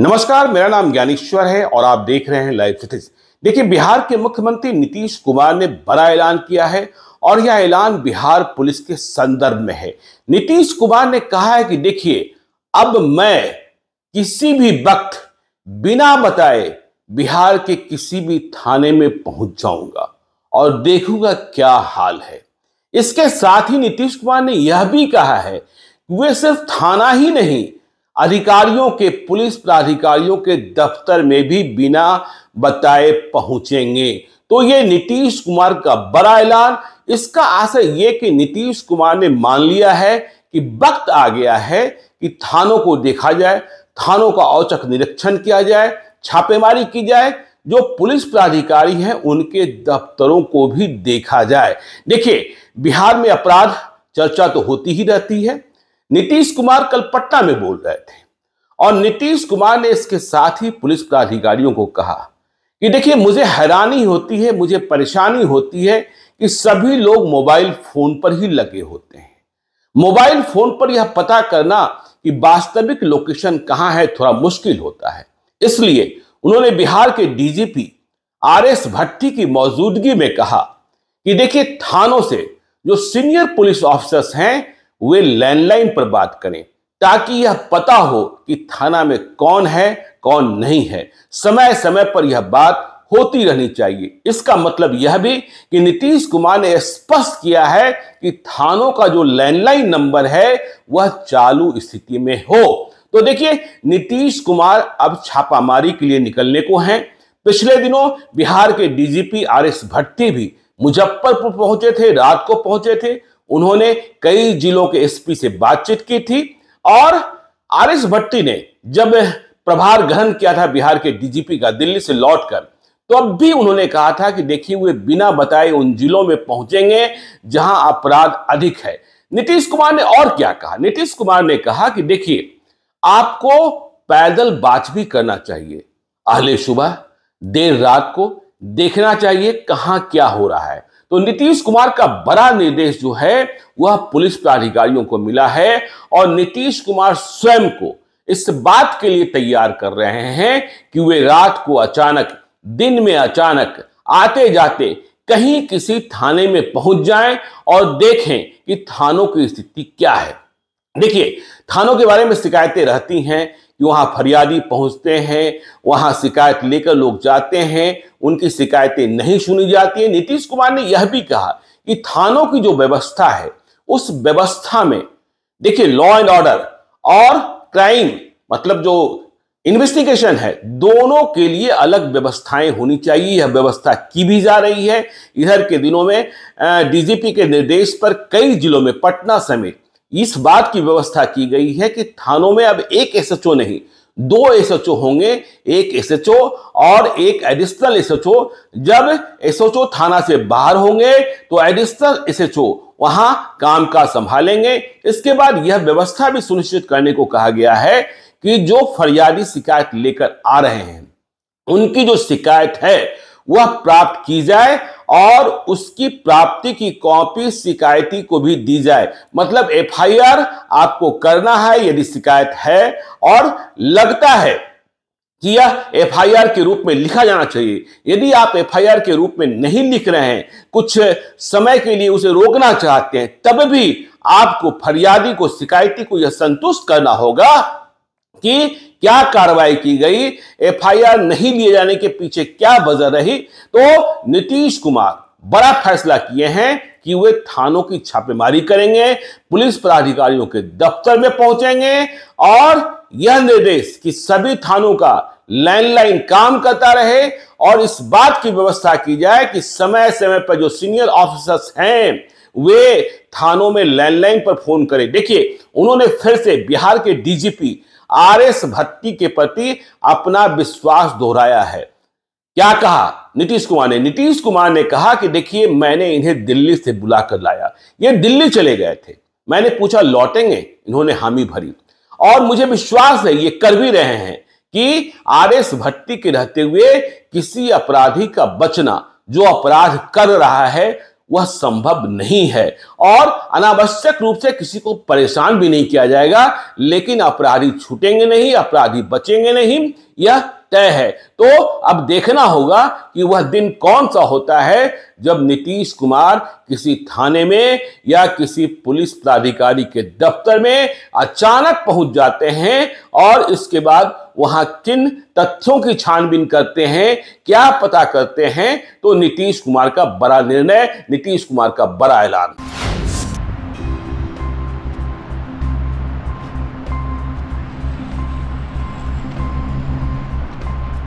नमस्कार मेरा नाम ज्ञानेश्वर है और आप देख रहे हैं लाइव सिटीज देखिए बिहार के मुख्यमंत्री नीतीश कुमार ने बड़ा ऐलान किया है और यह ऐलान बिहार पुलिस के संदर्भ में है नीतीश कुमार ने कहा है कि देखिए अब मैं किसी भी वक्त बिना बताए बिहार के किसी भी थाने में पहुंच जाऊंगा और देखूंगा क्या हाल है इसके साथ ही नीतीश कुमार ने यह भी कहा है वे सिर्फ थाना ही नहीं अधिकारियों के पुलिस प्राधिकारियों के दफ्तर में भी बिना बताए पहुंचेंगे तो ये नीतीश कुमार का बड़ा ऐलान इसका आशय ये कि नीतीश कुमार ने मान लिया है कि वक्त आ गया है कि थानों को देखा जाए थानों का औचक निरीक्षण किया जाए छापेमारी की जाए जो पुलिस प्राधिकारी हैं उनके दफ्तरों को भी देखा जाए देखिए बिहार में अपराध चर्चा तो होती ही रहती है नीतीश कुमार कल पटना में बोल रहे थे और नीतीश कुमार ने इसके साथ ही पुलिस पदाधिकारियों को कहा कि देखिए मुझे हैरानी होती है मुझे परेशानी होती है कि सभी लोग मोबाइल फोन पर ही लगे होते हैं मोबाइल फोन पर यह पता करना कि वास्तविक लोकेशन कहाँ है थोड़ा मुश्किल होता है इसलिए उन्होंने बिहार के डीजीपी आर एस भट्टी की मौजूदगी में कहा कि देखिए थानों से जो सीनियर पुलिस ऑफिसर्स हैं वे लैंडलाइन पर बात करें ताकि यह पता हो कि थाना में कौन है कौन नहीं है समय समय पर यह बात होती रहनी चाहिए इसका मतलब यह भी कि नीतीश कुमार ने स्पष्ट किया है कि थानों का जो लैंडलाइन नंबर है वह चालू स्थिति में हो तो देखिए नीतीश कुमार अब छापामारी के लिए निकलने को हैं पिछले दिनों बिहार के डीजीपी आर एस भट्टी भी मुजफ्फरपुर पहुंचे थे रात को पहुंचे थे उन्होंने कई जिलों के एसपी से बातचीत की थी और आर एस भट्टी ने जब प्रभार ग्रहण किया था बिहार के डीजीपी का दिल्ली से लौटकर तो अब भी उन्होंने कहा था कि देखिए वे बिना बताए उन जिलों में पहुंचेंगे जहां अपराध अधिक है नीतीश कुमार ने और क्या कहा नीतीश कुमार ने कहा कि देखिए आपको पैदल बात भी करना चाहिए अगले सुबह देर रात को देखना चाहिए कहां क्या हो रहा है तो नीतीश कुमार का बड़ा निर्देश जो है वह पुलिस प्राधिकारियों को मिला है और नीतीश कुमार स्वयं को इस बात के लिए तैयार कर रहे हैं कि वे रात को अचानक दिन में अचानक आते जाते कहीं किसी थाने में पहुंच जाएं और देखें कि थानों की स्थिति क्या है देखिए थानों के बारे में शिकायतें रहती हैं कि वहां फरियादी पहुंचते हैं वहां शिकायत लेकर लोग जाते हैं उनकी शिकायतें नहीं सुनी जाती है नीतीश कुमार ने यह भी कहा कि थानों की जो व्यवस्था है उस व्यवस्था में देखिए लॉ एंड ऑर्डर और क्राइम मतलब जो इन्वेस्टिगेशन है दोनों के लिए अलग व्यवस्थाएं होनी चाहिए यह व्यवस्था की भी जा रही है इधर के दिनों में डीजीपी के निर्देश पर कई जिलों में पटना समेत इस बात की व्यवस्था की गई है कि थानों में अब एक एस नहीं दो एस होंगे एक एस और एक एडिशनल एस जब एस थाना से बाहर होंगे तो एडिशनल एसएचओ वहां काम का संभालेंगे इसके बाद यह व्यवस्था भी सुनिश्चित करने को कहा गया है कि जो फरियादी शिकायत लेकर आ रहे हैं उनकी जो शिकायत है वह प्राप्त की जाए और उसकी प्राप्ति की कॉपी शिकायती को भी दी जाए मतलब एफआईआर आपको करना है यदि शिकायत है और लगता है कि यह एफआईआर के रूप में लिखा जाना चाहिए यदि आप एफआईआर के रूप में नहीं लिख रहे हैं कुछ समय के लिए उसे रोकना चाहते हैं तब भी आपको फरियादी को शिकायती को यह संतुष्ट करना होगा कि क्या कार्रवाई की गई एफआईआर नहीं लिए जाने के पीछे क्या वजह रही तो नीतीश कुमार बड़ा फैसला किए हैं कि वे थानों की छापेमारी करेंगे पुलिस पदाधिकारियों के दफ्तर में पहुंचेंगे और यह निर्देश कि सभी थानों का लैंडलाइन काम करता रहे और इस बात की व्यवस्था की जाए कि समय समय पर जो सीनियर ऑफिसर्स हैं वे थानों में लैंडलाइन पर फोन करें देखिए उन्होंने फिर से बिहार के डीजीपी आर एस भट्टी के प्रति अपना विश्वास दोहराया है क्या कहा नीतीश कुमार ने नीतीश कुमार ने कहा कि देखिए मैंने इन्हें दिल्ली से बुला कर लाया ये दिल्ली चले गए थे मैंने पूछा लौटेंगे इन्होंने हामी भरी और मुझे विश्वास है ये कर भी रहे हैं कि आर एस भट्टी के रहते हुए किसी अपराधी का बचना जो अपराध कर रहा है वह संभव नहीं है और अनावश्यक रूप से किसी को परेशान भी नहीं किया जाएगा लेकिन अपराधी छूटेंगे नहीं अपराधी बचेंगे नहीं यह तय है तो अब देखना होगा कि वह दिन कौन सा होता है जब नीतीश कुमार किसी थाने में या किसी पुलिस पदाधिकारी के दफ्तर में अचानक पहुंच जाते हैं और इसके बाद वहां किन तथ्यों की छानबीन करते हैं क्या पता करते हैं तो नीतीश कुमार का बड़ा निर्णय नीतीश कुमार का बड़ा ऐलान